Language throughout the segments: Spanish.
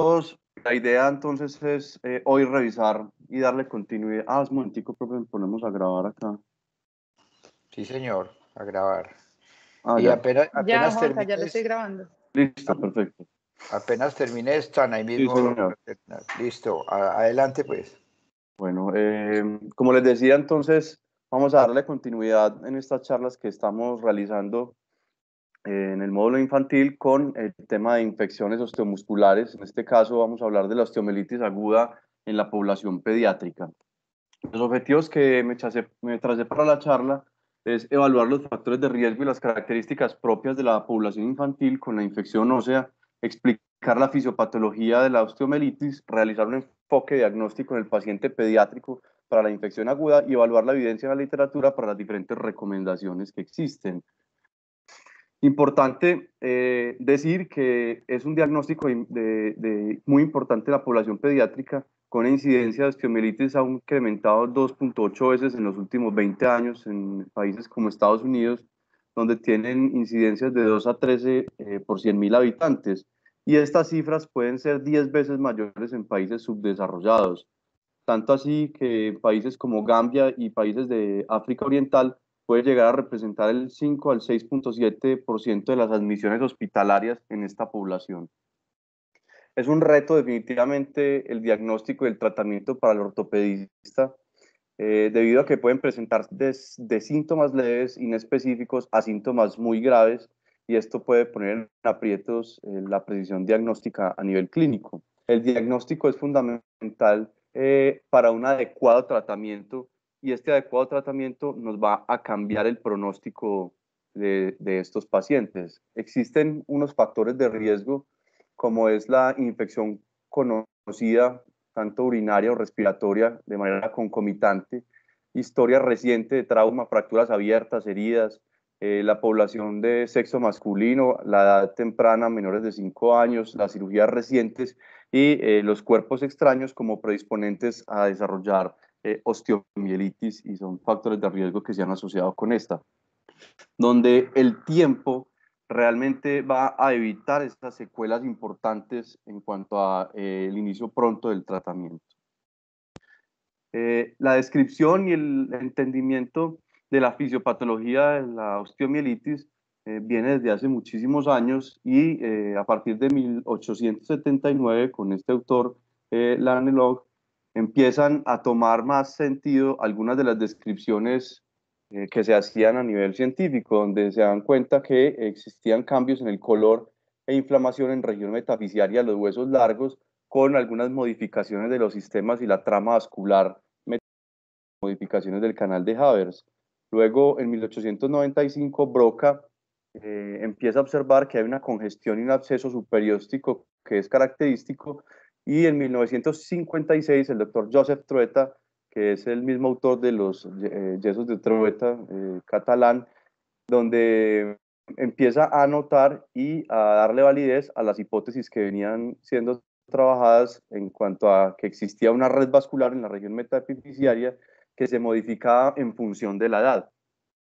Pues, la idea entonces es eh, hoy revisar y darle continuidad. Ah, es un momentico, ponemos a grabar acá. Sí, señor, a grabar. Ah, ya. apenas, ya, lo estoy grabando. Listo, perfecto. Apenas terminé, están ahí mismo. Listo, adelante pues. Bueno, eh, como les decía entonces, vamos a ah. darle continuidad en estas charlas que estamos realizando en el módulo infantil con el tema de infecciones osteomusculares. En este caso vamos a hablar de la osteomelitis aguda en la población pediátrica. Los objetivos que me, tracé para la charla es evaluar los factores de riesgo y las características propias de la población infantil con la infección ósea, explicar la fisiopatología de la osteomelitis, realizar un enfoque diagnóstico en el paciente pediátrico para la infección aguda y evaluar la evidencia en la literatura para las diferentes recomendaciones que existen. Importante eh, decir que es un diagnóstico de, muy importante en la población pediátrica, con incidencias de osteomielitis ha incrementado 2.8 veces en los últimos 20 años en países como Estados Unidos, donde tienen incidencias de 2 a 13 eh, por 100.000 habitantes. Y estas cifras pueden ser 10 veces mayores en países subdesarrollados. Tanto así que países como Gambia y países de África Oriental puede llegar a representar el 5 al 6.7% de las admisiones hospitalarias en esta población. Es un reto definitivamente el diagnóstico y el tratamiento para el ortopedista, eh, debido a que pueden presentarse de, síntomas leves, inespecíficos, a síntomas muy graves, y esto puede poner en aprietos eh, la precisión diagnóstica a nivel clínico. El diagnóstico es fundamental eh, para un adecuado tratamiento y este adecuado tratamiento nos va a cambiar el pronóstico de, estos pacientes. Existen unos factores de riesgo, como es la infección conocida, tanto urinaria o respiratoria, de manera concomitante, historia reciente de trauma, fracturas abiertas, heridas, eh, la población de sexo masculino, la edad temprana, menores de 5 años, las cirugías recientes y eh, los cuerpos extraños como predisponentes a desarrollar eh, osteomielitis y son factores de riesgo que se han asociado con esta, donde el tiempo realmente va a evitar estas secuelas importantes en cuanto al eh, inicio pronto del tratamiento. Eh, la descripción y el entendimiento de la fisiopatología de la osteomielitis viene desde hace muchísimos años y a partir de 1879, con este autor, Lanelog, empiezan a tomar más sentido algunas de las descripciones eh, que se hacían a nivel científico, donde se dan cuenta que existían cambios en el color e inflamación en región metafisiaria de los huesos largos con algunas modificaciones de los sistemas y la trama vascular, modificaciones del canal de Havers. Luego, en 1895, Broca eh, empieza a observar que hay una congestión y un absceso superióstico que es característico y en 1956, el doctor Joseph Trueta, que es el mismo autor de los eh, Yesos de Trueta, eh, catalán, donde empieza a anotar y a darle validez a las hipótesis que venían siendo trabajadas en cuanto a que existía una red vascular en la región metaepificiaria que se modificaba en función de la edad.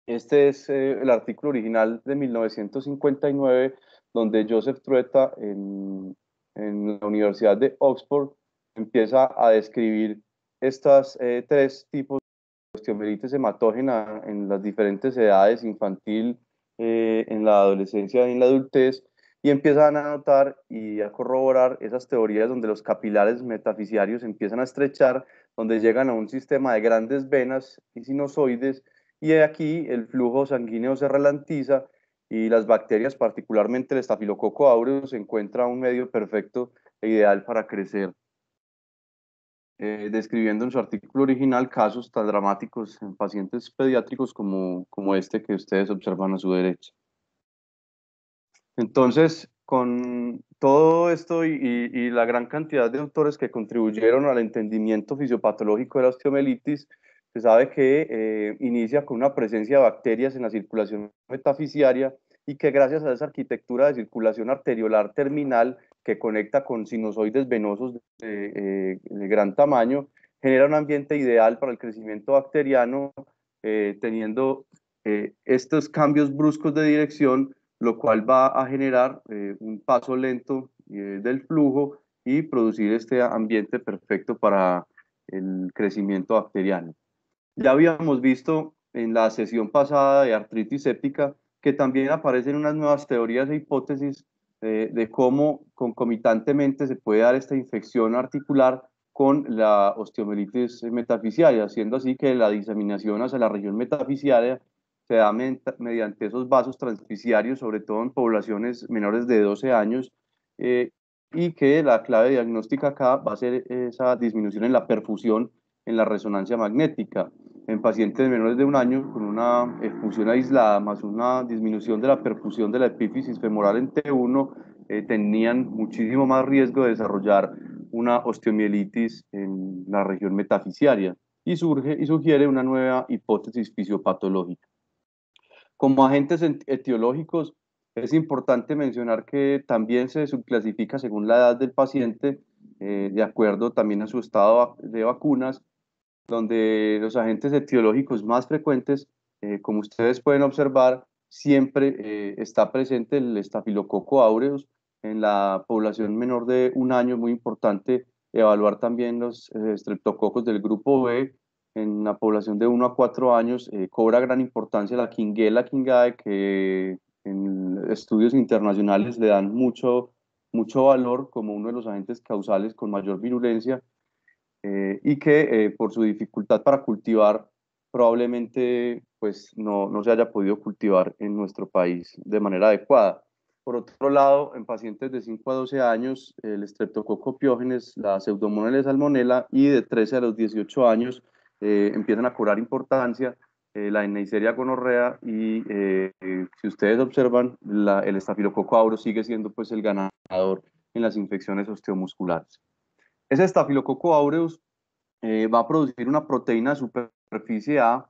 Este es eh, el artículo original de 1959, donde Joseph Trueta, en en la Universidad de Oxford, empieza a describir estas eh, tres tipos de osteomielitis hematógena en las diferentes edades, infantil, eh, en la adolescencia y en la adultez, y empiezan a notar y a corroborar esas teorías donde los capilares metafisiarios empiezan a estrechar, donde llegan a un sistema de grandes venas y sinusoides, y aquí el flujo sanguíneo se ralentiza y las bacterias, particularmente el estafilococo áureo, se encuentra un medio perfecto e ideal para crecer. Eh, describiendo en su artículo original casos tan dramáticos en pacientes pediátricos como, como este que ustedes observan a su derecha. Entonces, con todo esto y, y, y la gran cantidad de autores que contribuyeron al entendimiento fisiopatológico de la osteomelitis, se sabe que eh, inicia con una presencia de bacterias en la circulación metafisiaria y que gracias a esa arquitectura de circulación arteriolar terminal que conecta con sinusoides venosos de, eh, gran tamaño, genera un ambiente ideal para el crecimiento bacteriano, eh, teniendo estos cambios bruscos de dirección, lo cual va a generar un paso lento del flujo y producir este ambiente perfecto para el crecimiento bacteriano. Ya habíamos visto en la sesión pasada de artritis séptica que también aparecen unas nuevas teorías e hipótesis eh, de cómo concomitantemente se puede dar esta infección articular con la osteomielitis metafisiaria, haciendo así que la diseminación hacia la región metafisiaria se da mediante esos vasos transficiarios, sobre todo en poblaciones menores de 12 años, eh, y que la clave diagnóstica acá va a ser esa disminución en la perfusión en la resonancia magnética en pacientes menores de un año con una expulsión eh, aislada más una disminución de la perfusión de la epífisis femoral en T1 eh, tenían muchísimo más riesgo de desarrollar una osteomielitis en la región metafisiaria y surge y sugiere una nueva hipótesis fisiopatológica. Como agentes etiológicos es importante mencionar que también se subclasifica según la edad del paciente, eh, de acuerdo también a su estado de vacunas donde los agentes etiológicos más frecuentes, eh, como ustedes pueden observar, siempre eh, está presente el estafilococo aureus en la población menor de un año, muy importante evaluar también los eh, streptococos del grupo B en la población de 1 a 4 años, cobra gran importancia la quinguela kingae que en estudios internacionales le dan mucho, mucho valor como uno de los agentes causales con mayor virulencia eh, y que eh, por su dificultad para cultivar probablemente pues no, se haya podido cultivar en nuestro país de manera adecuada. Por otro lado, en pacientes de 5 a 12 años, el streptococo piógenes, la pseudomonas salmonella y de 13 a los 18 años eh, empiezan a cobrar importancia la Neisseria gonorrea y si ustedes observan, el estafilococo sigue siendo pues el ganador en las infecciones osteomusculares. Ese estafilococo aureus eh, va a producir una proteína superficie A,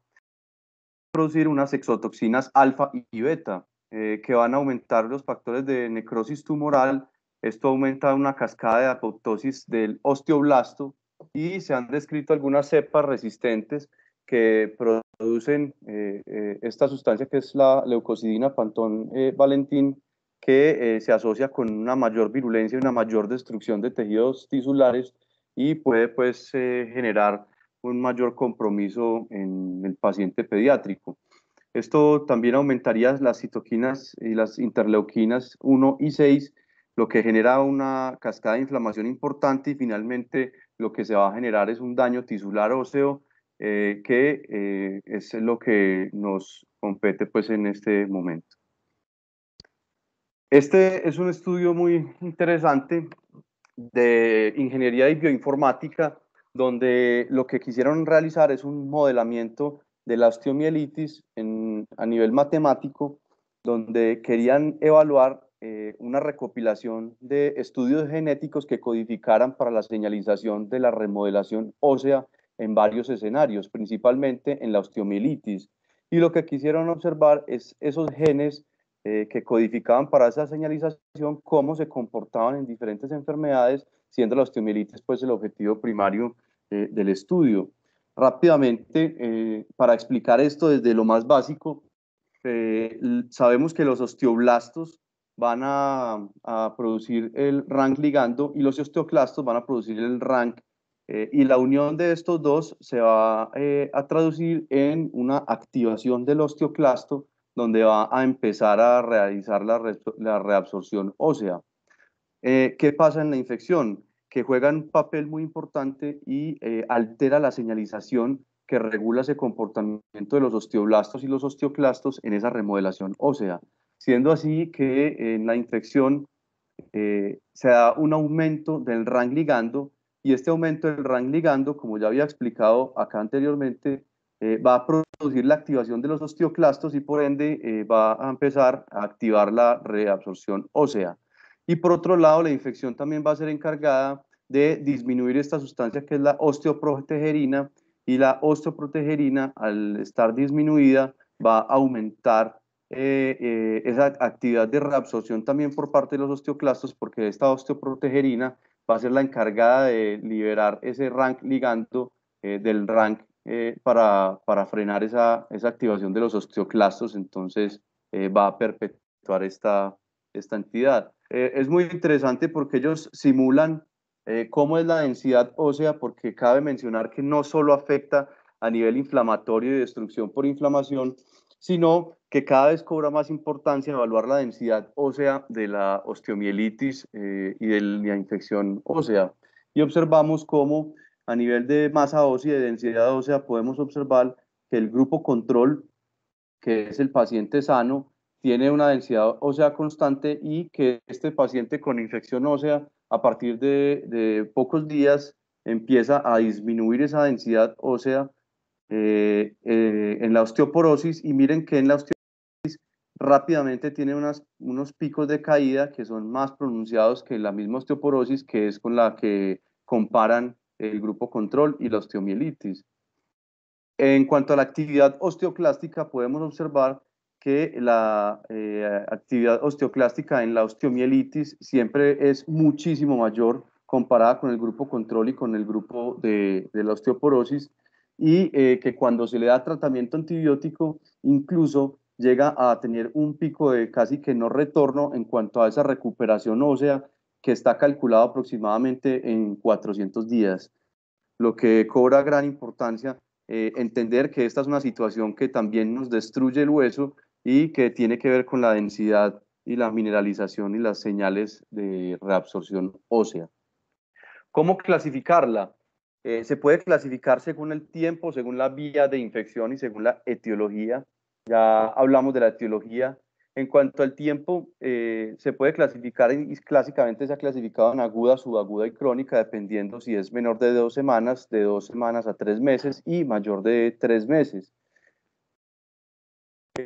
producir unas exotoxinas alfa y beta, eh, que van a aumentar los factores de necrosis tumoral. Esto aumenta una cascada de apoptosis del osteoblasto y se han descrito algunas cepas resistentes que producen eh, esta sustancia que es la leucocidina pantón valentín que eh, se asocia con una mayor virulencia y una mayor destrucción de tejidos tisulares y puede pues eh, generar un mayor compromiso en el paciente pediátrico. Esto también aumentaría las citoquinas y las interleuquinas 1 y 6, lo que genera una cascada de inflamación importante y finalmente lo que se va a generar es un daño tisular óseo eh, que es lo que nos compete pues en este momento. Este es un estudio muy interesante de ingeniería y bioinformática, donde lo que quisieron realizar es un modelamiento de la osteomielitis a nivel matemático, donde querían evaluar eh, una recopilación de estudios genéticos que codificaran para la señalización de la remodelación ósea en varios escenarios, principalmente en la osteomielitis. Y lo que quisieron observar es esos genes eh, que codificaban para esa señalización cómo se comportaban en diferentes enfermedades, siendo la osteomielitis pues el objetivo primario eh, del estudio. Rápidamente, eh, para explicar esto desde lo más básico, sabemos que los osteoblastos van a, a, producir el rank ligando y los osteoclastos van a producir el rank y la unión de estos dos se va a traducir en una activación del osteoclasto donde va a empezar a realizar la, reabsorción ósea. Eh, ¿Qué pasa en la infección? Que juega un papel muy importante y eh, altera la señalización que regula ese comportamiento de los osteoblastos y los osteoclastos en esa remodelación ósea, siendo así que en la infección eh, se da un aumento del rang ligando y este aumento del rang ligando, como ya había explicado acá anteriormente, eh, va a producir la activación de los osteoclastos y por ende eh, va a empezar a activar la reabsorción ósea. Y por otro lado, la infección también va a ser encargada de disminuir esta sustancia que es la osteoprotegerina y la osteoprotegerina al estar disminuida va a aumentar eh, esa actividad de reabsorción también por parte de los osteoclastos, porque esta osteoprotegerina va a ser la encargada de liberar ese rank ligando del rank eh, para, frenar esa, activación de los osteoclastos, entonces eh, va a perpetuar esta, esta entidad. Eh, es muy interesante porque ellos simulan cómo es la densidad ósea, porque cabe mencionar que no solo afecta a nivel inflamatorio y destrucción por inflamación, sino que cada vez cobra más importancia evaluar la densidad ósea de la osteomielitis y de la infección ósea. Y observamos cómo a nivel de masa ósea y de densidad ósea, podemos observar que el grupo control, que es el paciente sano, tiene una densidad ósea constante y que este paciente con infección ósea, a partir de, pocos días, empieza a disminuir esa densidad ósea eh, eh, en la osteoporosis. Y miren que en la osteoporosis rápidamente tiene unos picos de caída que son más pronunciados que la misma osteoporosis, que es con la que comparan el grupo control y la osteomielitis. En cuanto a la actividad osteoclástica, podemos observar que la eh, actividad osteoclástica en la osteomielitis siempre es muchísimo mayor comparada con el grupo control y con el grupo de, la osteoporosis, y eh, que cuando se le da tratamiento antibiótico, incluso llega a tener un pico de casi que no retorno en cuanto a esa recuperación ósea que está calculado aproximadamente en 400 días, lo que cobra gran importancia eh, entender que esta es una situación que también nos destruye el hueso y que tiene que ver con la densidad y la mineralización y las señales de reabsorción ósea. ¿Cómo clasificarla? Eh, se puede clasificar según el tiempo, según la vía de infección y según la etiología. Ya hablamos de la etiología en cuanto al tiempo, eh, se puede clasificar y clásicamente se ha clasificado en aguda, subaguda y crónica, dependiendo si es menor de dos semanas, de dos semanas a tres meses y mayor de tres meses.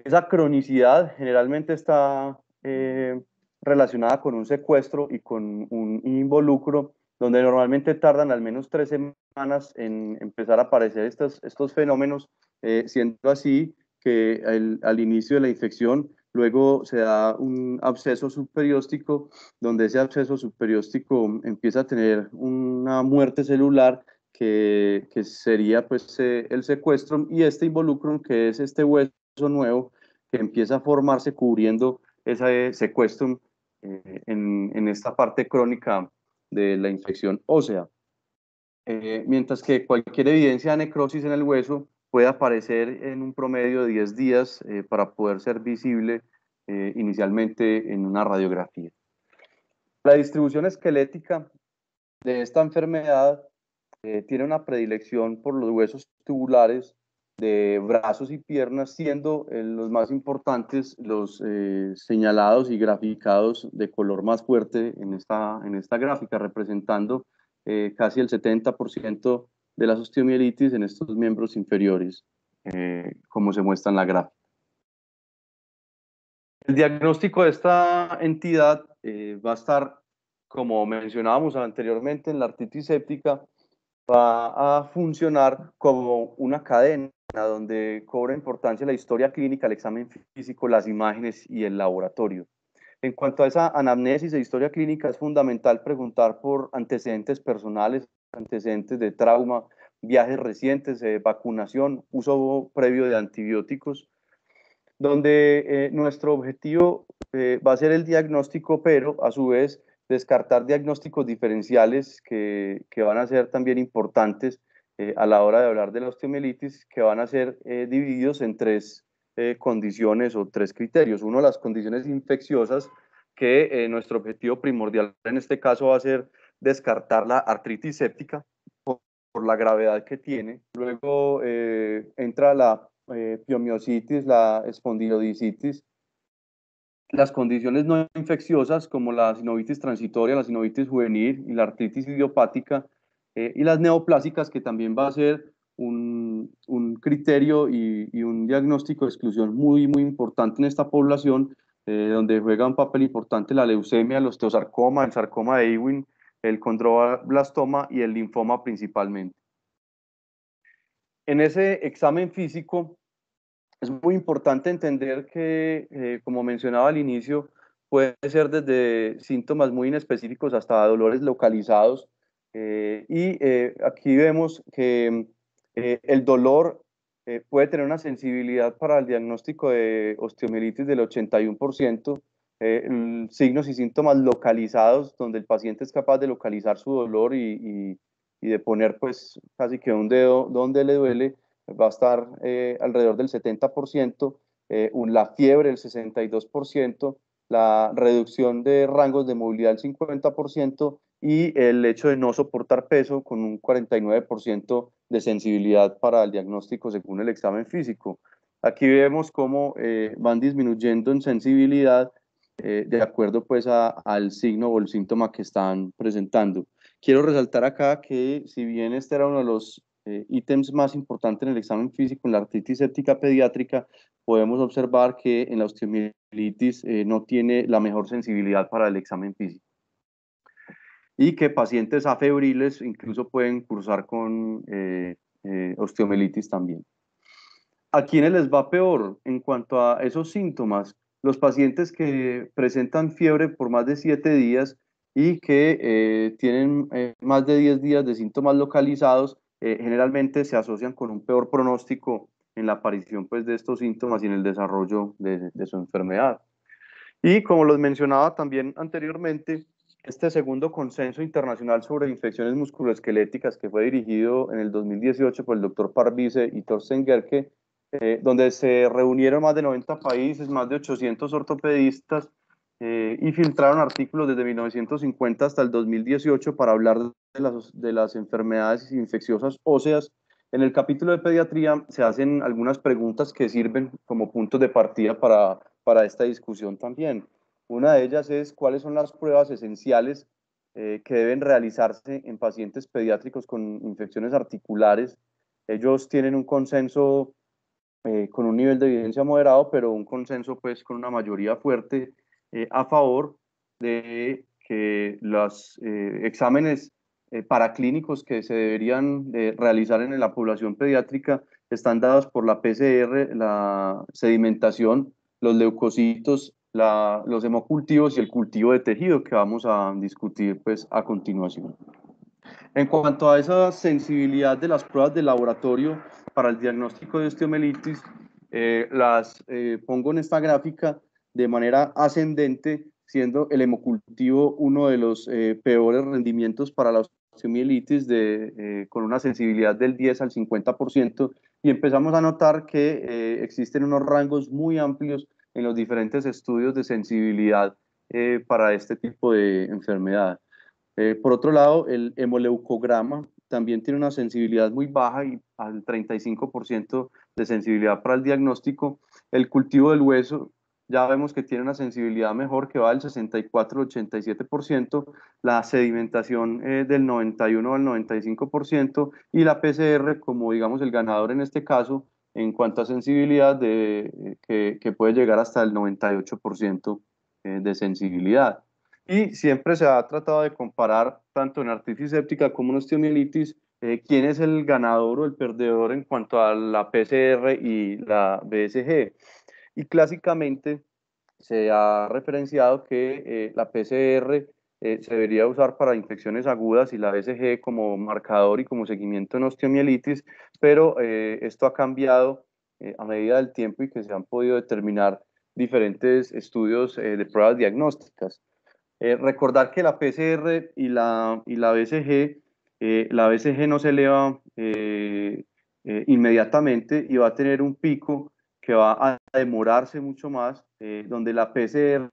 Esa cronicidad generalmente está eh, relacionada con un secuestro y con un involucro, donde normalmente tardan al menos tres semanas en empezar a aparecer estos, fenómenos, eh, siendo así que al inicio de la infección Luego se da un absceso superióstico donde ese absceso superióstico empieza a tener una muerte celular que, sería pues eh, el secuestro y este involucro que es este hueso nuevo que empieza a formarse cubriendo ese secuestro eh, en, esta parte crónica de la infección ósea. Eh, mientras que cualquier evidencia de necrosis en el hueso puede aparecer en un promedio de 10 días eh, para poder ser visible eh, inicialmente en una radiografía. La distribución esquelética de esta enfermedad eh, tiene una predilección por los huesos tubulares de brazos y piernas, siendo los más importantes los señalados y graficados de color más fuerte en esta, en esta gráfica, representando casi el 70% de la osteomielitis en estos miembros inferiores, eh, como se muestra en la gráfica. El diagnóstico de esta entidad eh, va a estar, como mencionábamos anteriormente en la artritis séptica, va a funcionar como una cadena donde cobra importancia la historia clínica, el examen físico, las imágenes y el laboratorio. En cuanto a esa anamnesis e historia clínica, es fundamental preguntar por antecedentes personales, antecedentes de trauma, viajes recientes, eh, vacunación, uso previo de antibióticos, donde eh, nuestro objetivo eh, va a ser el diagnóstico, pero a su vez descartar diagnósticos diferenciales que, que van a ser también importantes a la hora de hablar de la osteomielitis, que van a ser divididos en tres condiciones o tres criterios. Uno, las condiciones infecciosas, que nuestro objetivo primordial en este caso va a ser descartar la artritis séptica por, la gravedad que tiene. Luego eh, entra la eh, piomiositis, la espondiodisitis, las condiciones no infecciosas como la sinovitis transitoria, la sinovitis juvenil y la artritis idiopática eh, y las neoplásicas que también va a ser un, criterio y, un diagnóstico de exclusión muy, muy importante en esta población, eh, donde juega un papel importante la leucemia, el osteosarcoma, el sarcoma de Ewing, el condroblastoma y el linfoma principalmente. En ese examen físico es muy importante entender que, eh, como mencionaba al inicio, puede ser desde síntomas muy inespecíficos hasta dolores localizados. Eh, y eh, aquí vemos que el dolor puede tener una sensibilidad para el diagnóstico de osteomielitis del 81%, eh, signos y síntomas localizados, donde el paciente es capaz de localizar su dolor y, de poner pues casi que un dedo donde le duele, va a estar eh, alrededor del 70%, eh, la fiebre el 62%, la reducción de rangos de movilidad el 50% y el hecho de no soportar peso con un 49% de sensibilidad para el diagnóstico según el examen físico. Aquí vemos cómo van disminuyendo en sensibilidad eh, de acuerdo pues al signo o el síntoma que están presentando. Quiero resaltar acá que si bien este era uno de los eh, ítems más importantes en el examen físico en la artritis séptica pediátrica, podemos observar que en la osteomielitis eh, no tiene la mejor sensibilidad para el examen físico y que pacientes afebriles incluso pueden cursar con osteomielitis también. ¿A quiénes les va peor en cuanto a esos síntomas? los pacientes que presentan fiebre por más de 7 días y que eh, tienen eh, más de 10 días de síntomas localizados, eh, generalmente se asocian con un peor pronóstico en la aparición pues, de estos síntomas y en el desarrollo de, su enfermedad. Y como los mencionaba también anteriormente, este segundo consenso internacional sobre infecciones musculoesqueléticas que fue dirigido en el 2018 por el doctor Parvise y Thorsten Gerke, eh, donde se reunieron más de 90 países, más de 800 ortopedistas eh, y filtraron artículos desde 1950 hasta el 2018 para hablar de las, enfermedades infecciosas óseas. En el capítulo de pediatría se hacen algunas preguntas que sirven como puntos de partida para, para esta discusión también. Una de ellas es cuáles son las pruebas esenciales eh, que deben realizarse en pacientes pediátricos con infecciones articulares. Ellos tienen un consenso eh, con un nivel de evidencia moderado, pero un consenso pues con una mayoría fuerte eh, a favor de que los eh, exámenes paraclínicos que se deberían realizar en la población pediátrica están dados por la PCR, la sedimentación, los leucocitos, los hemocultivos y el cultivo de tejido que vamos a discutir pues a continuación. En cuanto a esa sensibilidad de las pruebas de laboratorio, para el diagnóstico de osteomielitis, eh, las eh, pongo en esta gráfica de manera ascendente, siendo el hemocultivo uno de los eh, peores rendimientos para la osteomielitis de, con una sensibilidad del 10 al 50% y empezamos a notar que existen unos rangos muy amplios en los diferentes estudios de sensibilidad para este tipo de enfermedad. por otro lado, el hemoleucograma también tiene una sensibilidad muy baja y al 35% de sensibilidad para el diagnóstico. El cultivo del hueso ya vemos que tiene una sensibilidad mejor que va del 64 al 87%, la sedimentación eh, del 91 al 95% y la PCR como digamos el ganador en este caso en cuanto a sensibilidad eh, que, puede llegar hasta el 98% eh, de sensibilidad. Y siempre se ha tratado de comparar, tanto en artritis séptica como en osteomielitis, eh, quién es el ganador o el perdedor en cuanto a la PCR y la BSG. Y clásicamente se ha referenciado que eh, la PCR eh, se debería usar para infecciones agudas y la BSG como marcador y como seguimiento en osteomielitis, pero esto ha cambiado a medida del tiempo y que se han podido determinar diferentes estudios de pruebas diagnósticas. Eh, recordar que la PCR y la, y la BCG, eh, la BCG no se eleva eh, inmediatamente y va a tener un pico que va a demorarse mucho más, donde la PCR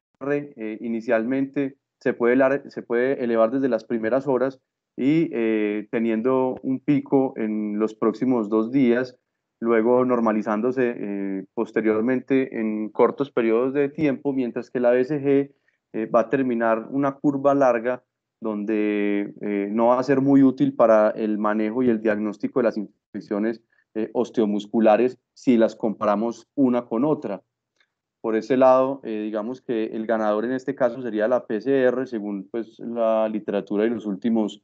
inicialmente se puede, se puede elevar desde las primeras horas y teniendo un pico en los próximos dos días, luego normalizándose posteriormente en cortos periodos de tiempo, mientras que la BCG eh, va a terminar una curva larga donde eh, no va a ser muy útil para el manejo y el diagnóstico de las infecciones eh, osteomusculares si las comparamos una con otra. Por ese lado, digamos que el ganador en este caso sería la PCR, según pues, la literatura y los últimos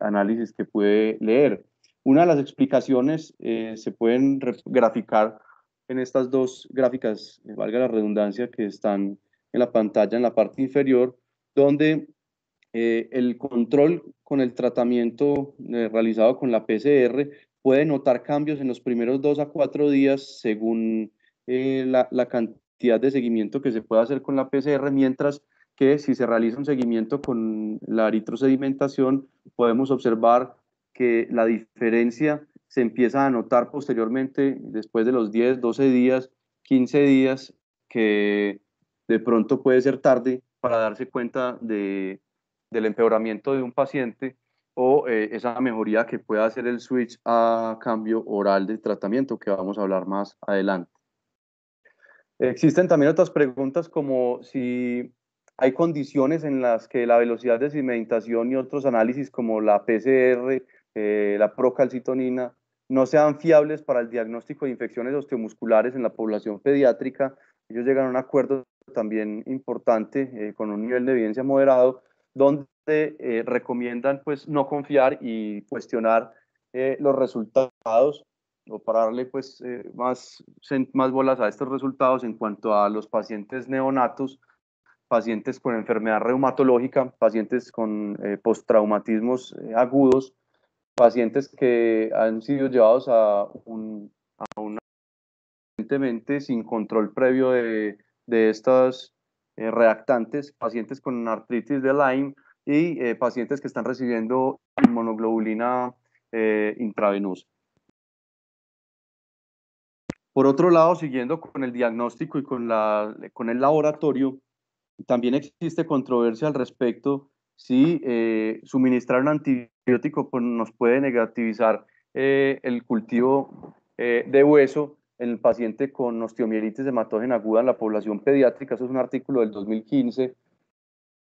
análisis que pude leer. Una de las explicaciones se pueden graficar en estas dos gráficas, valga la redundancia, que están en la pantalla en la parte inferior, donde eh, el control con el tratamiento eh, realizado con la PCR puede notar cambios en los primeros dos a cuatro días según eh, la, cantidad de seguimiento que se pueda hacer con la PCR, mientras que si se realiza un seguimiento con la eritrosedimentación, podemos observar que la diferencia se empieza a notar posteriormente, después de los 10, 12 días, 15 días, que de pronto puede ser tarde para darse cuenta de, del empeoramiento de un paciente o eh, esa mejoría que pueda hacer el switch a cambio oral de tratamiento que vamos a hablar más adelante. Existen también otras preguntas como si hay condiciones en las que la velocidad de cimentación y otros análisis como la PCR, eh, la procalcitonina, no sean fiables para el diagnóstico de infecciones osteomusculares en la población pediátrica. Ellos llegan a un acuerdo también importante, eh, con un nivel de evidencia moderado, donde eh, recomiendan pues no confiar y cuestionar eh, los resultados o para darle pues más, más bolas a estos resultados en cuanto a los pacientes neonatos, pacientes con enfermedad reumatológica, pacientes con postraumatismos agudos, pacientes que han sido llevados a, un, a una sin control previo de de estos eh, reactantes, pacientes con artritis de Lyme y eh, pacientes que están recibiendo monoglobulina eh, intravenosa. Por otro lado, siguiendo con el diagnóstico y con, el laboratorio, también existe controversia al respecto si suministrar un antibiótico pues, nos puede negativizar el cultivo de hueso el paciente con osteomielitis hematógena aguda en la población pediátrica, eso es un artículo del 2015,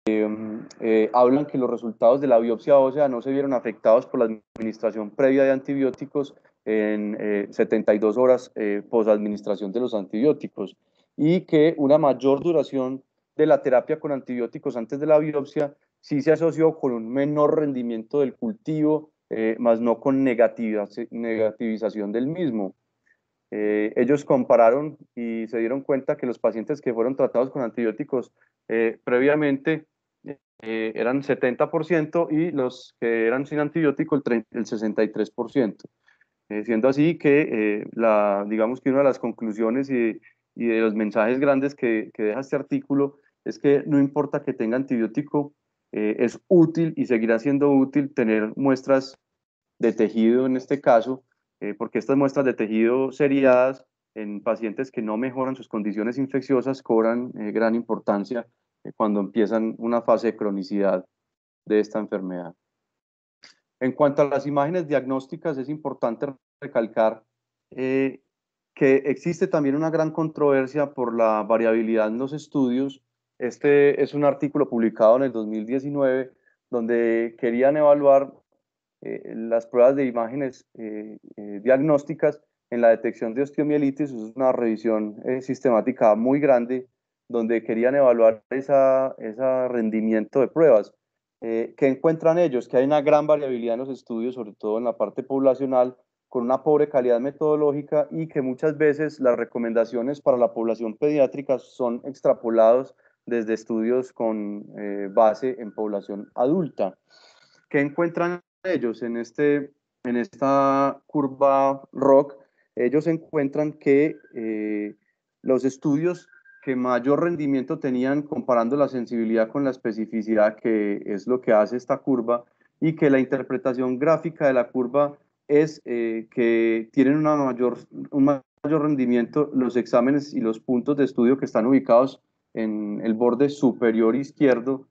em, eh, hablan que los resultados de la biopsia ósea no se vieron afectados por la administración previa de antibióticos en 72 eh, horas eh, posadministración de los antibióticos y que una mayor duración de la terapia con antibióticos antes de la biopsia sí se asoció con un menor rendimiento del cultivo, más no con negativización del mismo. Eh, ellos compararon y se dieron cuenta que los pacientes que fueron tratados con antibióticos eh, previamente eh, eran 70% y los que eran sin antibiótico el, 63%. siendo así que, la, digamos que una de las conclusiones y, de los mensajes grandes que, deja este artículo es que no importa que tenga antibiótico, es útil y seguirá siendo útil tener muestras de tejido en este caso eh, porque estas muestras de tejido seriadas en pacientes que no mejoran sus condiciones infecciosas cobran eh, gran importancia eh, cuando empiezan una fase de cronicidad de esta enfermedad. En cuanto a las imágenes diagnósticas, es importante recalcar que existe también una gran controversia por la variabilidad en los estudios. Este es un artículo publicado en el 2019 donde querían evaluar eh, las pruebas de imágenes eh, eh, diagnósticas en la detección de osteomielitis es una revisión sistemática muy grande donde querían evaluar ese rendimiento de pruebas. ¿Qué encuentran ellos? Que hay una gran variabilidad en los estudios, sobre todo en la parte poblacional, con una pobre calidad metodológica y que muchas veces las recomendaciones para la población pediátrica son extrapolados desde estudios con base en población adulta. ¿Qué encuentran ellos en, este, en esta curva ROC, ellos encuentran que eh, los estudios que mayor rendimiento tenían comparando la sensibilidad con la especificidad, que es lo que hace esta curva, y que la interpretación gráfica de la curva es eh, que tienen una mayor, un mayor rendimiento los exámenes y los puntos de estudio que están ubicados en el borde superior izquierdo,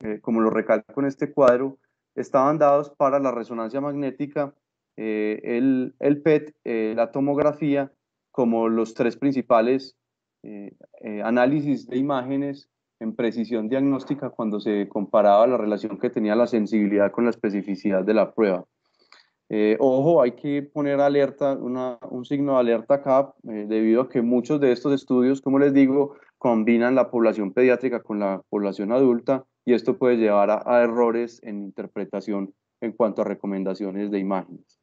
eh, como lo recalco en este cuadro, estaban dados para la resonancia magnética, eh, el, PET, eh, la tomografía, como los tres principales eh, análisis de imágenes en precisión diagnóstica cuando se comparaba la relación que tenía la sensibilidad con la especificidad de la prueba. ojo, hay que poner alerta, un signo de alerta acá, debido a que muchos de estos estudios, como les digo, combinan la población pediátrica con la población adulta y esto puede llevar a, errores en interpretación en cuanto a recomendaciones de imágenes.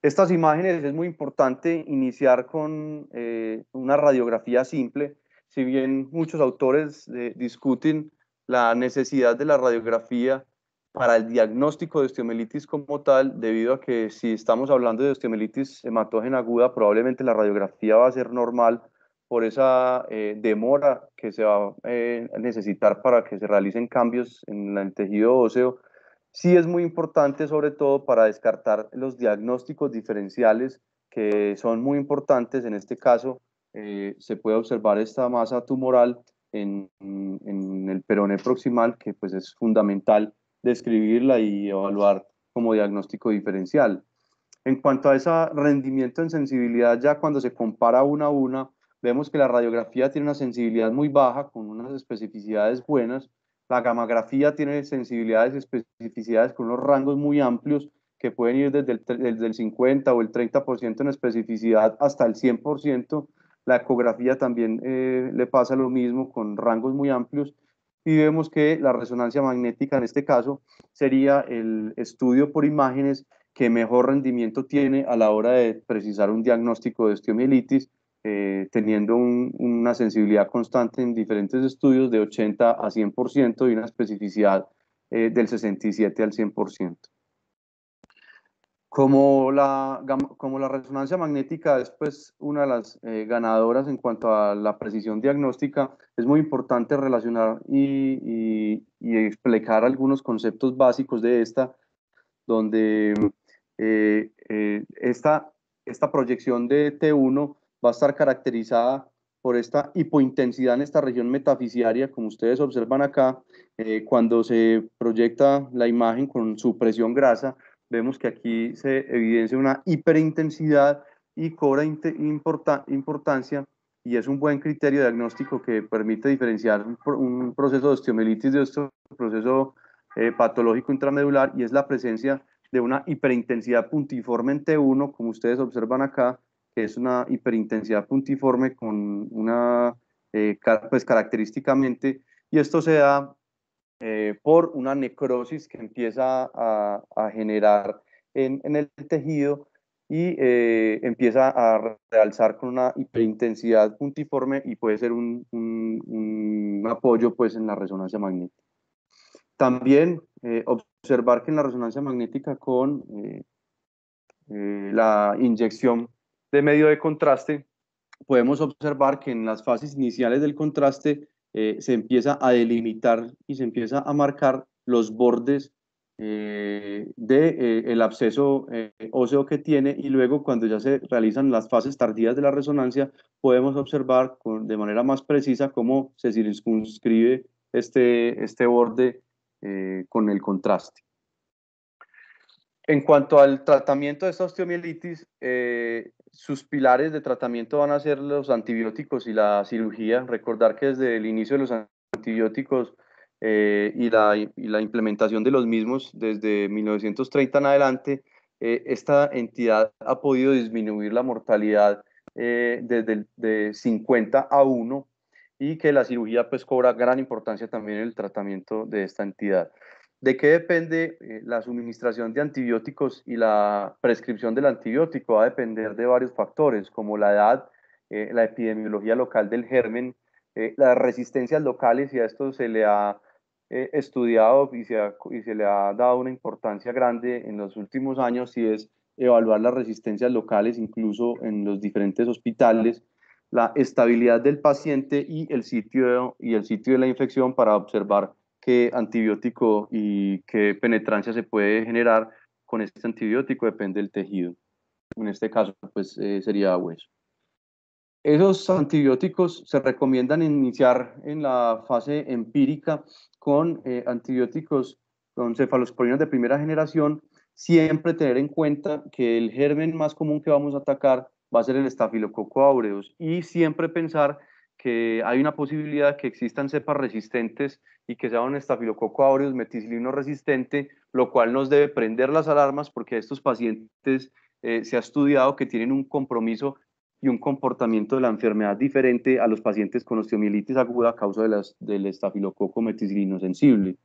Estas imágenes es muy importante iniciar con eh, una radiografía simple, si bien muchos autores eh, discuten la necesidad de la radiografía para el diagnóstico de osteomelitis como tal, debido a que si estamos hablando de osteomelitis hematógena aguda, probablemente la radiografía va a ser normal por esa eh, demora que se va eh, a necesitar para que se realicen cambios en el tejido óseo, sí es muy importante sobre todo para descartar los diagnósticos diferenciales que son muy importantes. En este caso, eh, se puede observar esta masa tumoral en, en, el peroné proximal, que pues es fundamental describirla y evaluar como diagnóstico diferencial. En cuanto a ese rendimiento en sensibilidad, ya cuando se compara una a una, vemos que la radiografía tiene una sensibilidad muy baja, con unas especificidades buenas, la gammagrafía tiene sensibilidades y especificidades con unos rangos muy amplios que pueden ir desde el, 50 o el 30% en especificidad hasta el 100%. La ecografía también eh, le pasa lo mismo con rangos muy amplios y vemos que la resonancia magnética en este caso sería el estudio por imágenes que mejor rendimiento tiene a la hora de precisar un diagnóstico de osteomielitis eh, teniendo una sensibilidad constante en diferentes estudios de 80 a 100% y una especificidad eh, del 67 al 100%. Como la, como la resonancia magnética es pues, una de las eh, ganadoras en cuanto a la precisión diagnóstica, es muy importante relacionar y, y explicar algunos conceptos básicos de esta, donde esta, esta proyección de T1 va a estar caracterizada por esta hipointensidad en esta región metafisiaria, como ustedes observan acá, eh, cuando se proyecta la imagen con su presión grasa, vemos que aquí se evidencia una hiperintensidad y cobra importancia y es un buen criterio diagnóstico que permite diferenciar un, proceso de osteomielitis de otro proceso eh, patológico intramedular y es la presencia de una hiperintensidad puntiforme en T1, como ustedes observan acá, es una hiperintensidad puntiforme con una, eh, pues característicamente, y esto se da eh, por una necrosis que empieza a, generar en, el tejido y eh, empieza a realzar con una hiperintensidad puntiforme y puede ser un, un apoyo pues en la resonancia magnética. También observar que en la resonancia magnética con la inyección de medio de contraste, podemos observar que en las fases iniciales del contraste eh, se empieza a delimitar y se empieza a marcar los bordes del eh, de, eh, el absceso óseo que tiene y luego cuando ya se realizan las fases tardías de la resonancia podemos observar con, de manera más precisa cómo se circunscribe este, este borde con el contraste. En cuanto al tratamiento de esta osteomielitis, eh, sus pilares de tratamiento van a ser los antibióticos y la cirugía. Recordar que desde el inicio de los antibióticos eh, y, la, implementación de los mismos desde 1930 en adelante, eh, esta entidad ha podido disminuir la mortalidad desde de 50 a 1 y que la cirugía pues cobra gran importancia también en el tratamiento de esta entidad. ¿De qué depende eh, la suministración de antibióticos y la prescripción del antibiótico? Va a depender de varios factores, como la edad, eh, la epidemiología local del germen, eh, las resistencias locales, y a esto se le ha estudiado y se, y se le ha dado una importancia grande en los últimos años, y es evaluar las resistencias locales, incluso en los diferentes hospitales, la estabilidad del paciente y el sitio, y el sitio de la infección para observar qué antibiótico y qué penetrancia se puede generar con este antibiótico, depende del tejido. En este caso, pues eh, sería hueso. Esos antibióticos se recomiendan iniciar en la fase empírica con eh, antibióticos con cefalosporinas de primera generación, siempre tener en cuenta que el germen más común que vamos a atacar va a ser el estafilococo aureus y siempre pensar que hay una posibilidad que existan cepas resistentes y que sea un estafilococo aureus meticilino resistente, lo cual nos debe prender las alarmas porque estos pacientes eh, se ha estudiado que tienen un compromiso y un comportamiento de la enfermedad diferente a los pacientes con osteomielitis aguda a causa de las, del estafilococo meticilino sensible.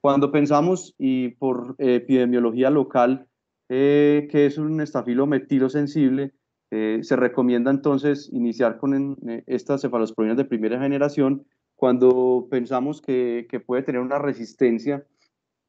Cuando pensamos, y por eh, epidemiología local, eh, que es un estafilo sensible, se recomienda entonces iniciar con estas cefalosporinas de primera generación cuando pensamos que, puede tener una resistencia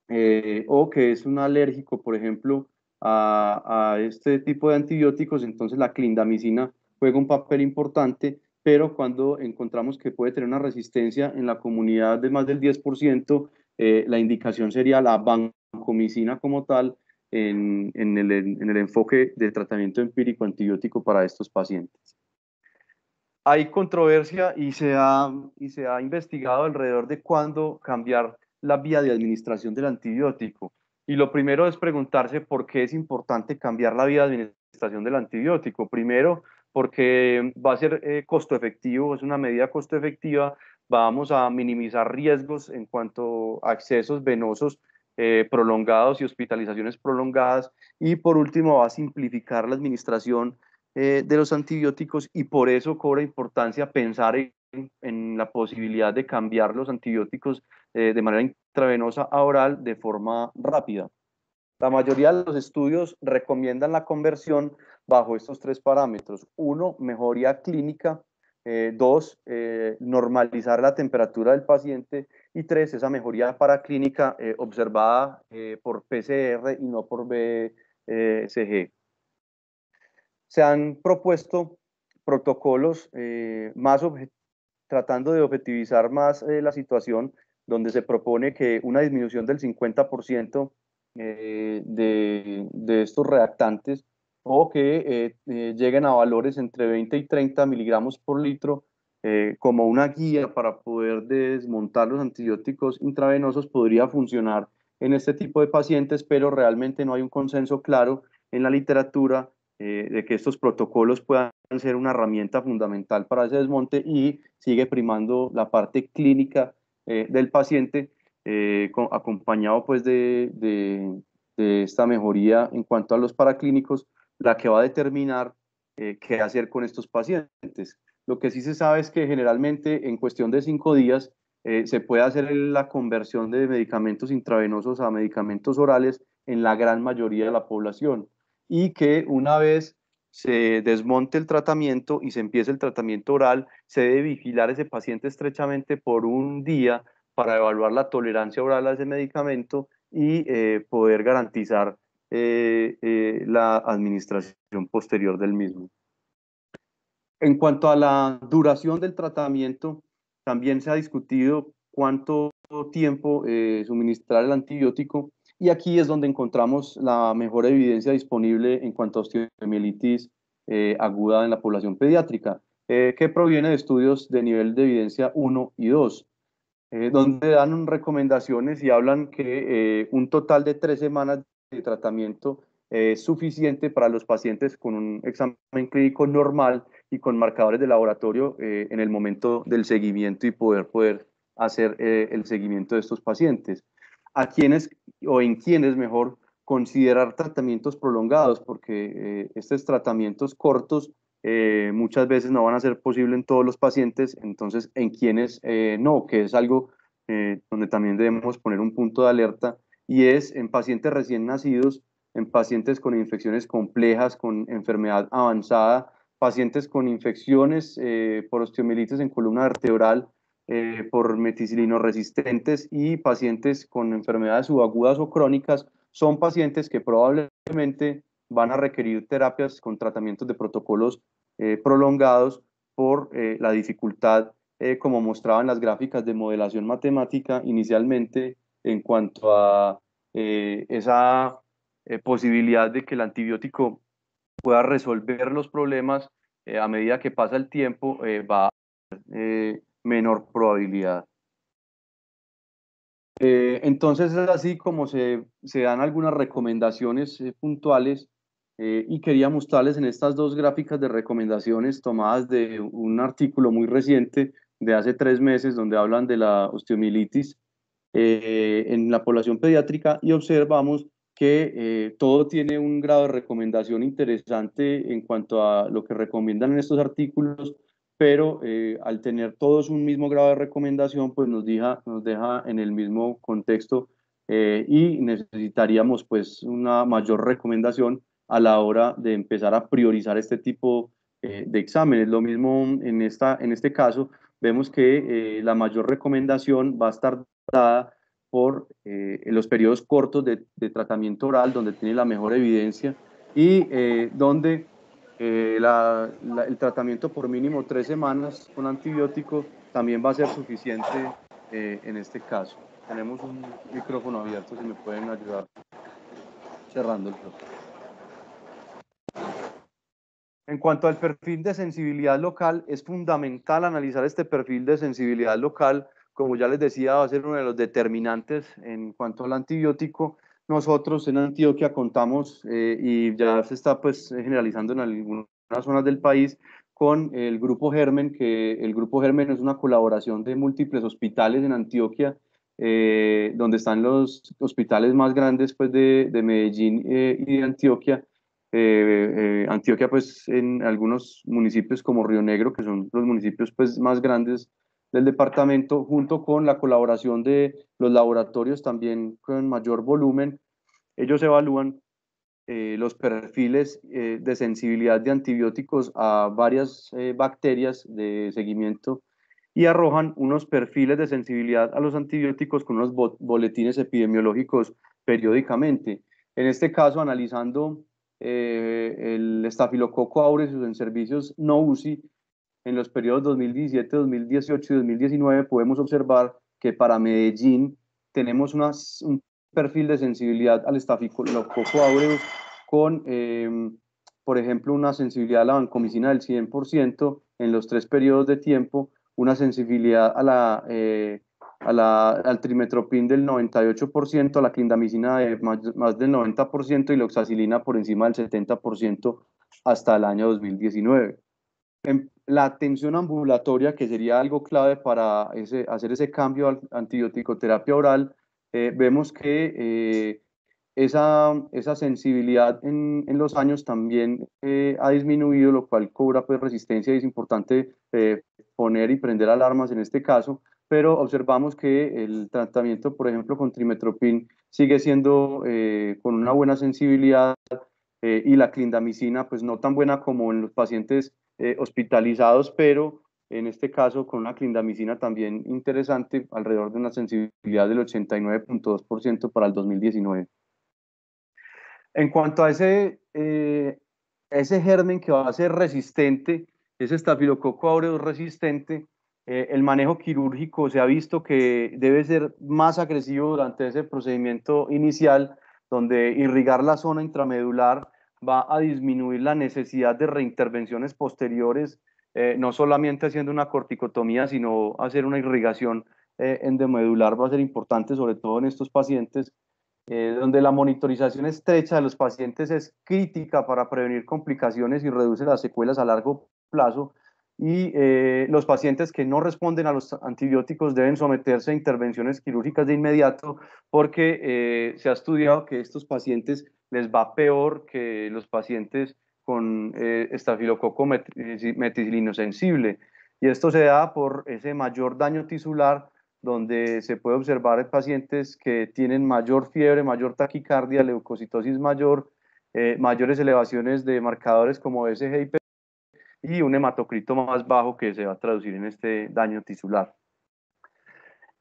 eh, o que es un alérgico, por ejemplo, a, este tipo de antibióticos, entonces la clindamicina juega un papel importante, pero cuando encontramos que puede tener una resistencia en la comunidad de más del 10%, eh, la indicación sería la vancomicina como tal en, el, en el enfoque de tratamiento empírico antibiótico para estos pacientes hay controversia y se ha, investigado alrededor de cuándo cambiar la vía de administración del antibiótico. Y lo primero es preguntarse por qué es importante cambiar la vía de administración del antibiótico. Primero, porque va a ser eh, costo efectivo, es una medida costo efectiva, vamos a minimizar riesgos en cuanto a accesos venosos eh, prolongados y hospitalizaciones prolongadas. Y por último, va a simplificar la administración eh, de los antibióticos y por eso cobra importancia pensar en, la posibilidad de cambiar los antibióticos eh, de manera intravenosa a oral de forma rápida. La mayoría de los estudios recomiendan la conversión bajo estos tres parámetros. Uno, mejoría clínica. Eh, dos, normalizar la temperatura del paciente. Y tres, esa mejoría paraclínica observada por PCR y no por BCG se han propuesto protocolos eh, más tratando de objetivizar más eh, la situación, donde se propone que una disminución del 50% eh, de, de, estos reactantes o que lleguen a valores entre 20 y 30 miligramos por litro como una guía para poder desmontar los antibióticos intravenosos podría funcionar en este tipo de pacientes, pero realmente no hay un consenso claro en la literatura eh, de que estos protocolos puedan ser una herramienta fundamental para ese desmonte y sigue primando la parte clínica eh, del paciente, eh, acompañado pues de, esta mejoría en cuanto a los paraclínicos, la que va a determinar qué hacer con estos pacientes. Lo que sí se sabe es que generalmente en cuestión de cinco días se puede hacer la conversión de medicamentos intravenosos a medicamentos orales en la gran mayoría de la población y que una vez se desmonte el tratamiento y se empiece el tratamiento oral, se debe vigilar a ese paciente estrechamente por un día para evaluar la tolerancia oral a ese medicamento y eh, poder garantizar eh, eh, la administración posterior del mismo. En cuanto a la duración del tratamiento, también se ha discutido cuánto tiempo suministrar el antibiótico y aquí es donde encontramos la mejor evidencia disponible en cuanto a osteomielitis eh, aguda en la población pediátrica, eh, que proviene de estudios de nivel de evidencia 1 y 2, eh, donde dan recomendaciones y hablan que un total de tres semanas de tratamiento es suficiente para los pacientes con un examen clínico normal y con marcadores de laboratorio en el momento del seguimiento y poder, poder hacer el seguimiento de estos pacientes a quienes o en quienes mejor considerar tratamientos prolongados, porque eh, estos tratamientos cortos eh, muchas veces no van a ser posible en todos los pacientes, entonces en quienes eh, no, que es algo donde también debemos poner un punto de alerta, y es en pacientes recién nacidos, en pacientes con infecciones complejas, con enfermedad avanzada, pacientes con infecciones por osteomielitis en columna vertebral, eh, por meticilinoresistentes resistentes y pacientes con enfermedades subagudas o crónicas son pacientes que probablemente van a requerir terapias con tratamientos de protocolos eh, prolongados por eh, la dificultad, como mostraban las gráficas de modelación matemática inicialmente, en cuanto a esa posibilidad de que el antibiótico pueda resolver los problemas a medida que pasa el tiempo, va a menor probabilidad. Eh, entonces es así como se, dan algunas recomendaciones eh, puntuales eh, y quería mostrarles en estas dos gráficas de recomendaciones tomadas de un artículo muy reciente de hace tres meses donde hablan de la osteomielitis en la población pediátrica y observamos que todo tiene un grado de recomendación interesante en cuanto a lo que recomiendan en estos artículos pero eh, al tener todos un mismo grado de recomendación, pues nos deja, nos deja en el mismo contexto eh, y necesitaríamos pues una mayor recomendación a la hora de empezar a priorizar este tipo eh, de exámenes. Lo mismo en, esta, en este caso, vemos que la mayor recomendación va a estar dada por los periodos cortos de, de, tratamiento oral, donde tiene la mejor evidencia y donde eh, el tratamiento por mínimo tres semanas con antibiótico también va a ser suficiente eh, en este caso. Tenemos un micrófono abierto, si me pueden ayudar cerrando el micrófono. En cuanto al perfil de sensibilidad local, es fundamental analizar este perfil de sensibilidad local. Como ya les decía, va a ser uno de los determinantes en cuanto al antibiótico nosotros en Antioquia contamos eh, y ya se está pues generalizando en algunas zonas del país con el Grupo Germen, que el Grupo Germen es una colaboración de múltiples hospitales en Antioquia, eh, donde están los hospitales más grandes pues, de, Medellín eh, y de Antioquia. Antioquia, pues en algunos municipios como Río Negro, que son los municipios pues, más grandes del departamento, junto con la colaboración de los laboratorios también con mayor volumen, ellos evalúan eh, los perfiles eh, de sensibilidad de antibióticos a varias eh, bacterias de seguimiento y arrojan unos perfiles de sensibilidad a los antibióticos con unos boletines epidemiológicos periódicamente. En este caso, analizando el estafilococo aureus en servicios no UCI, en los periodos 2017, 2018 y 2019 podemos observar que para Medellín tenemos un perfil de sensibilidad al estafilococo aureus con, em, por ejemplo, una sensibilidad a la vancomicina del 100% en los tres periodos de tiempo, una sensibilidad a la, eh, al trimetropin del 98%, a la clindamicina de más, del 90% y la oxacilina por encima del 70% hasta el año 2019. En, em, la atención ambulatoria, que sería algo clave para hacer ese cambio a antibiótico-terapia oral, eh, vemos que eh, esa, esa, sensibilidad en, en, los años también eh, ha disminuido, lo cual cobra pues, resistencia y es importante poner y prender alarmas en este caso, pero observamos que el tratamiento, por ejemplo, con trimetropin sigue siendo con una buena sensibilidad eh, y la clindamicina, pues no tan buena como en los pacientes eh, hospitalizados, pero en este caso con una clindamicina también interesante, alrededor de una sensibilidad del 89.2% para el 2019. En cuanto a ese, eh, ese germen que va a ser resistente, ese estafilococo aureus resistente, el manejo quirúrgico se ha visto que debe ser más agresivo durante ese procedimiento inicial donde irrigar la zona intramedular va a disminuir la necesidad de reintervenciones posteriores, eh, no solamente haciendo una corticotomía, sino hacer una irrigación eh, endomedular va a ser importante, sobre todo en estos pacientes, eh, donde la monitorización estrecha de los pacientes es crítica para prevenir complicaciones y reduce las secuelas a largo plazo, y eh, los pacientes que no responden a los antibióticos deben someterse a intervenciones quirúrgicas de inmediato porque eh, se ha estudiado que estos pacientes les va peor que los pacientes con eh, estafilococo sensible. Y esto se da por ese mayor daño tisular donde se puede observar en pacientes que tienen mayor fiebre, mayor taquicardia, leucocitosis mayor, mayores elevaciones de marcadores como SG y un hematocrito más bajo que se va a traducir en este daño tisular.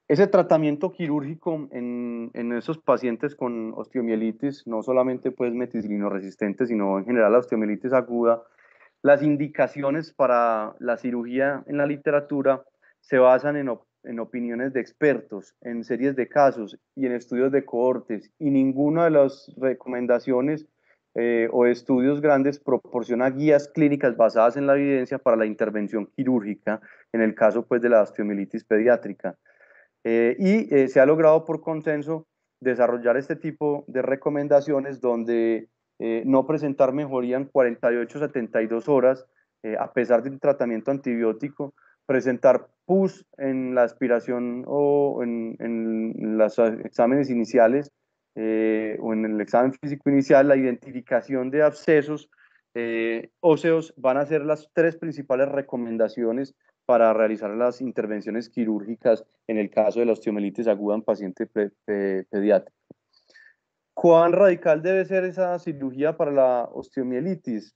Ese tratamiento quirúrgico en, esos pacientes con osteomielitis, no solamente pues meticilino resistente, sino en general la osteomielitis aguda, las indicaciones para la cirugía en la literatura se basan en, en opiniones de expertos, en series de casos y en estudios de cohortes, y ninguna de las recomendaciones eh, o estudios grandes proporciona guías clínicas basadas en la evidencia para la intervención quirúrgica, en el caso pues, de la osteomilitis pediátrica. Eh, y eh, se ha logrado por consenso desarrollar este tipo de recomendaciones donde no presentar mejoría en 48 72 horas a pesar del tratamiento antibiótico, presentar pus en la aspiración o en los exámenes iniciales eh, o en el examen físico inicial, la identificación de abscesos eh, óseos van a ser las tres principales recomendaciones para realizar las intervenciones quirúrgicas en el caso de la osteomielitis aguda en paciente pediátrico. ¿Cuán radical debe ser esa cirugía para la osteomielitis?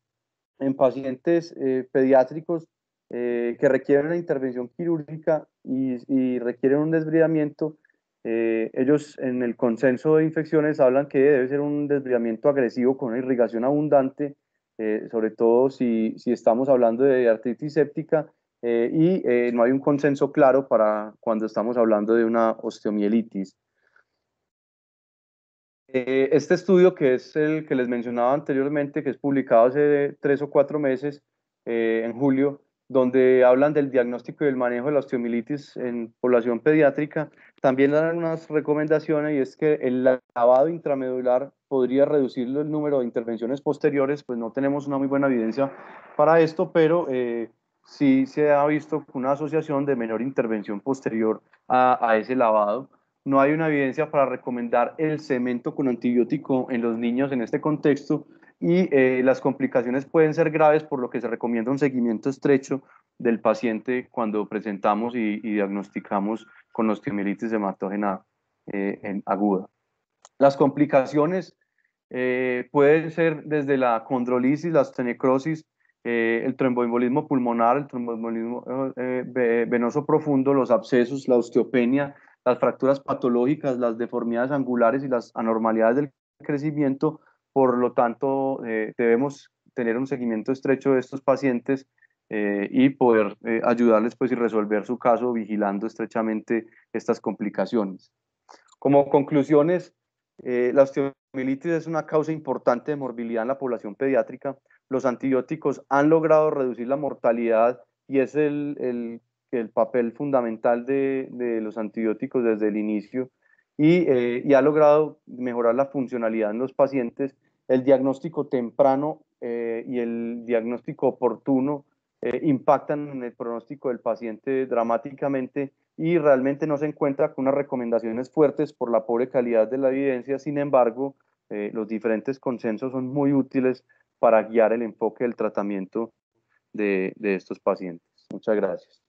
En pacientes eh, pediátricos que requieren una intervención quirúrgica y, y requieren un desbridamiento, eh, ellos en el consenso de infecciones hablan que debe ser un desbridamiento agresivo con una irrigación abundante, eh, sobre todo si, estamos hablando de artritis séptica, eh, y no hay un consenso claro para cuando estamos hablando de una osteomielitis. este estudio, que es el que les mencionaba anteriormente, que es publicado hace tres o cuatro meses en julio, donde hablan del diagnóstico y el manejo de la osteomilitis en población pediátrica, también dan unas recomendaciones y es que el lavado intramedular podría reducir el número de intervenciones posteriores, pues no tenemos una muy buena evidencia para esto, pero eh, sí se ha visto una asociación de menor intervención posterior a ese lavado. No hay una evidencia para recomendar el cemento con antibiótico en los niños en este contexto, y eh, las complicaciones pueden ser graves, por lo que se recomienda un seguimiento estrecho del paciente cuando presentamos y, diagnosticamos con osteomielitis hematógena eh, en aguda. Las complicaciones eh, pueden ser desde la condrolisis, la osteonecrosis, eh, el tromboembolismo pulmonar, el tromboembolismo venoso profundo, los abscesos, la osteopenia, las fracturas patológicas, las deformidades angulares y las anormalidades del crecimiento, por lo tanto, eh, debemos tener un seguimiento estrecho de estos pacientes eh, y poder eh, ayudarles pues, y resolver su caso vigilando estrechamente estas complicaciones. Como conclusiones, la osteomielitis es una causa importante de morbilidad en la población pediátrica. Los antibióticos han logrado reducir la mortalidad y es el, el, el papel fundamental de, los antibióticos desde el inicio. Y, y, ha logrado mejorar la funcionalidad en los pacientes el diagnóstico temprano eh, y el diagnóstico oportuno eh, impactan en el pronóstico del paciente dramáticamente y realmente no se encuentra con unas recomendaciones fuertes por la pobre calidad de la evidencia. Sin embargo, eh, los diferentes consensos son muy útiles para guiar el enfoque del tratamiento de estos pacientes. Muchas gracias.